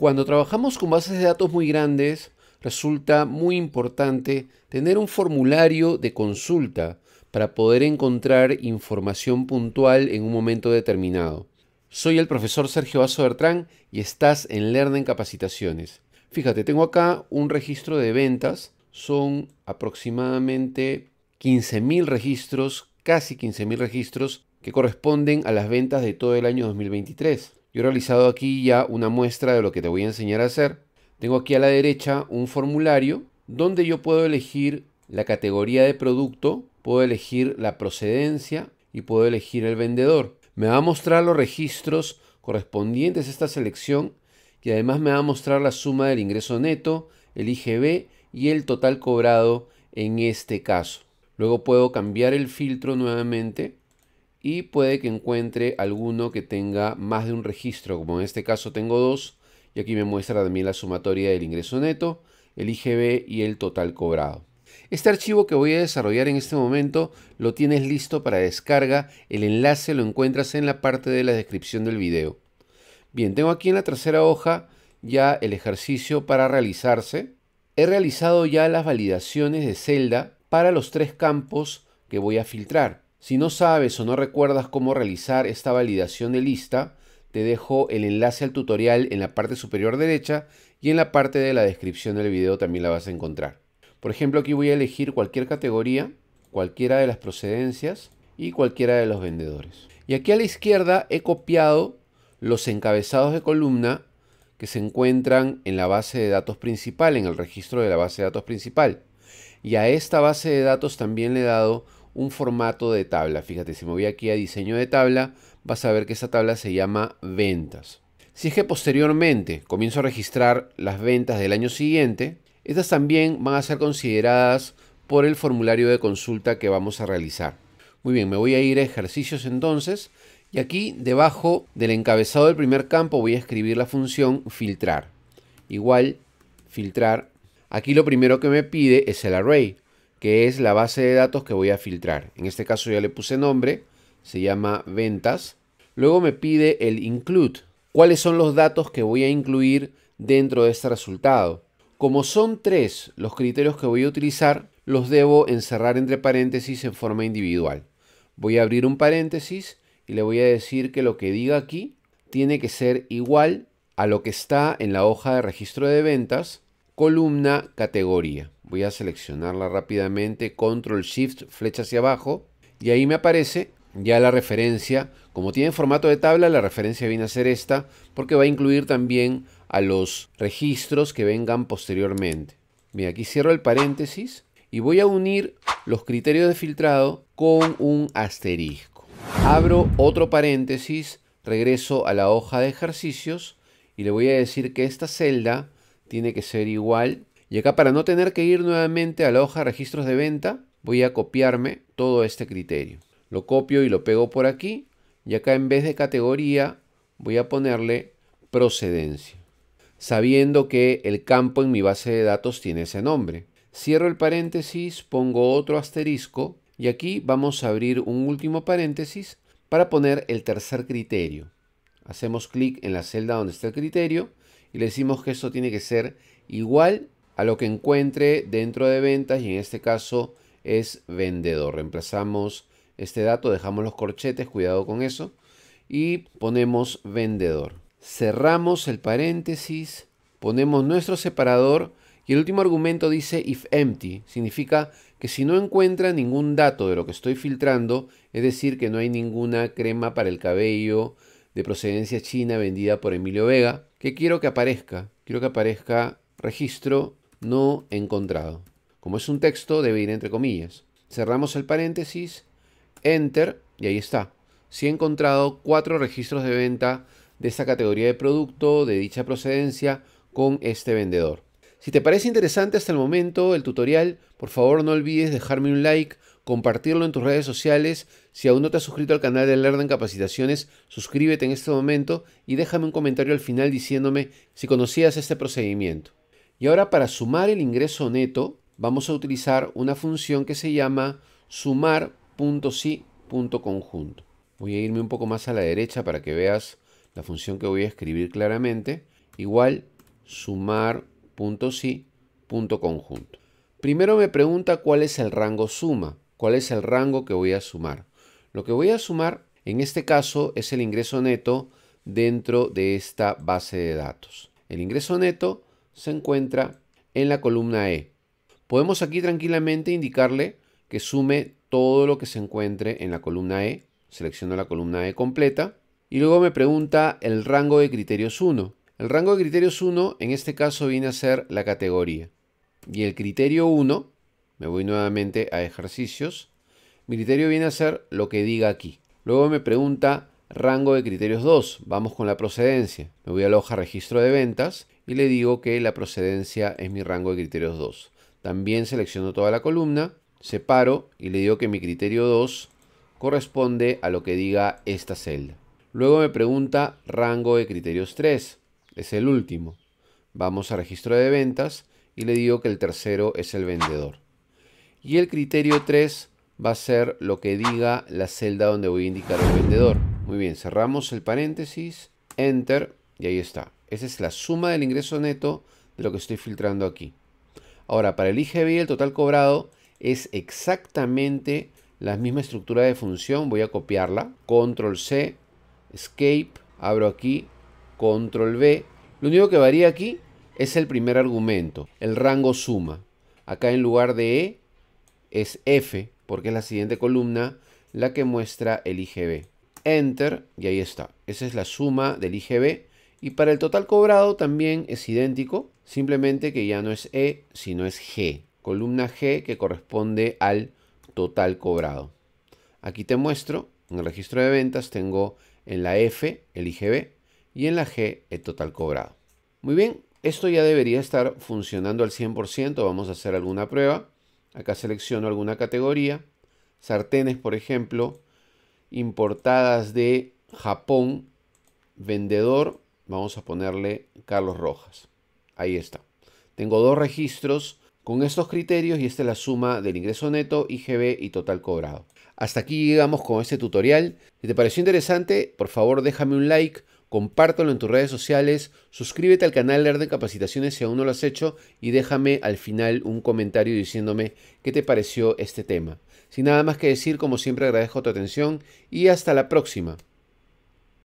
Cuando trabajamos con bases de datos muy grandes, resulta muy importante tener un formulario de consulta para poder encontrar información puntual en un momento determinado. Soy el profesor Sergio Vaso Bertrán y estás en en Capacitaciones. Fíjate, tengo acá un registro de ventas, son aproximadamente 15.000 registros, casi 15.000 registros que corresponden a las ventas de todo el año 2023. Yo he realizado aquí ya una muestra de lo que te voy a enseñar a hacer. Tengo aquí a la derecha un formulario donde yo puedo elegir la categoría de producto, puedo elegir la procedencia y puedo elegir el vendedor. Me va a mostrar los registros correspondientes a esta selección y además me va a mostrar la suma del ingreso neto, el IGB y el total cobrado en este caso. Luego puedo cambiar el filtro nuevamente y puede que encuentre alguno que tenga más de un registro, como en este caso tengo dos, y aquí me muestra también la sumatoria del ingreso neto, el IGB y el total cobrado. Este archivo que voy a desarrollar en este momento lo tienes listo para descarga, el enlace lo encuentras en la parte de la descripción del video. Bien, tengo aquí en la tercera hoja ya el ejercicio para realizarse. He realizado ya las validaciones de celda para los tres campos que voy a filtrar. Si no sabes o no recuerdas cómo realizar esta validación de lista, te dejo el enlace al tutorial en la parte superior derecha y en la parte de la descripción del video también la vas a encontrar. Por ejemplo, aquí voy a elegir cualquier categoría, cualquiera de las procedencias y cualquiera de los vendedores. Y aquí a la izquierda he copiado los encabezados de columna que se encuentran en la base de datos principal, en el registro de la base de datos principal. Y a esta base de datos también le he dado un formato de tabla. Fíjate, si me voy aquí a diseño de tabla, vas a ver que esa tabla se llama ventas. Si es que posteriormente comienzo a registrar las ventas del año siguiente, estas también van a ser consideradas por el formulario de consulta que vamos a realizar. Muy bien, me voy a ir a ejercicios entonces y aquí debajo del encabezado del primer campo voy a escribir la función filtrar. Igual, filtrar. Aquí lo primero que me pide es el array que es la base de datos que voy a filtrar. En este caso ya le puse nombre, se llama ventas. Luego me pide el include, cuáles son los datos que voy a incluir dentro de este resultado. Como son tres los criterios que voy a utilizar, los debo encerrar entre paréntesis en forma individual. Voy a abrir un paréntesis y le voy a decir que lo que diga aquí tiene que ser igual a lo que está en la hoja de registro de ventas, columna, categoría. Voy a seleccionarla rápidamente, control shift, flecha hacia abajo, y ahí me aparece ya la referencia. Como tiene formato de tabla, la referencia viene a ser esta, porque va a incluir también a los registros que vengan posteriormente. mira aquí cierro el paréntesis y voy a unir los criterios de filtrado con un asterisco. Abro otro paréntesis, regreso a la hoja de ejercicios y le voy a decir que esta celda tiene que ser igual y acá para no tener que ir nuevamente a la hoja registros de venta, voy a copiarme todo este criterio. Lo copio y lo pego por aquí. Y acá en vez de categoría voy a ponerle procedencia. Sabiendo que el campo en mi base de datos tiene ese nombre. Cierro el paréntesis, pongo otro asterisco y aquí vamos a abrir un último paréntesis para poner el tercer criterio. Hacemos clic en la celda donde está el criterio y le decimos que esto tiene que ser igual a lo que encuentre dentro de ventas y en este caso es vendedor. Reemplazamos este dato, dejamos los corchetes, cuidado con eso y ponemos vendedor. Cerramos el paréntesis, ponemos nuestro separador y el último argumento dice if empty, significa que si no encuentra ningún dato de lo que estoy filtrando, es decir, que no hay ninguna crema para el cabello de procedencia china vendida por Emilio Vega, que quiero que aparezca, quiero que aparezca registro no encontrado. Como es un texto, debe ir entre comillas. Cerramos el paréntesis, enter, y ahí está. Si he encontrado cuatro registros de venta de esta categoría de producto de dicha procedencia con este vendedor. Si te parece interesante hasta el momento el tutorial, por favor no olvides dejarme un like, compartirlo en tus redes sociales. Si aún no te has suscrito al canal de Learn Capacitaciones, suscríbete en este momento y déjame un comentario al final diciéndome si conocías este procedimiento. Y ahora para sumar el ingreso neto vamos a utilizar una función que se llama sumar.si.conjunto. Voy a irme un poco más a la derecha para que veas la función que voy a escribir claramente. Igual sumar.si.conjunto. Primero me pregunta cuál es el rango suma, cuál es el rango que voy a sumar. Lo que voy a sumar en este caso es el ingreso neto dentro de esta base de datos. El ingreso neto se encuentra en la columna E. Podemos aquí tranquilamente indicarle que sume todo lo que se encuentre en la columna E. Selecciono la columna E completa. Y luego me pregunta el rango de criterios 1. El rango de criterios 1 en este caso viene a ser la categoría. Y el criterio 1, me voy nuevamente a ejercicios, mi criterio viene a ser lo que diga aquí. Luego me pregunta rango de criterios 2, vamos con la procedencia. Me voy a la hoja registro de ventas y le digo que la procedencia es mi rango de criterios 2. También selecciono toda la columna, separo y le digo que mi criterio 2 corresponde a lo que diga esta celda. Luego me pregunta rango de criterios 3, es el último. Vamos a registro de ventas y le digo que el tercero es el vendedor. Y el criterio 3 va a ser lo que diga la celda donde voy a indicar el vendedor. Muy bien, cerramos el paréntesis, enter y ahí está. Esa es la suma del ingreso neto de lo que estoy filtrando aquí. Ahora, para el IGB el total cobrado es exactamente la misma estructura de función. Voy a copiarla. Control C, Escape, abro aquí, Control V. Lo único que varía aquí es el primer argumento, el rango suma. Acá en lugar de E es F, porque es la siguiente columna la que muestra el IGB. Enter y ahí está. Esa es la suma del IGB y para el total cobrado también es idéntico, simplemente que ya no es E, sino es G. Columna G que corresponde al total cobrado. Aquí te muestro, en el registro de ventas tengo en la F el IGB y en la G el total cobrado. Muy bien, esto ya debería estar funcionando al 100%, vamos a hacer alguna prueba. Acá selecciono alguna categoría, sartenes por ejemplo, importadas de Japón, vendedor Vamos a ponerle Carlos Rojas. Ahí está. Tengo dos registros con estos criterios y esta es la suma del ingreso neto, IGB y total cobrado. Hasta aquí llegamos con este tutorial. Si te pareció interesante, por favor déjame un like, compártelo en tus redes sociales, suscríbete al canal Leer de Capacitaciones si aún no lo has hecho y déjame al final un comentario diciéndome qué te pareció este tema. Sin nada más que decir, como siempre agradezco tu atención y hasta la próxima.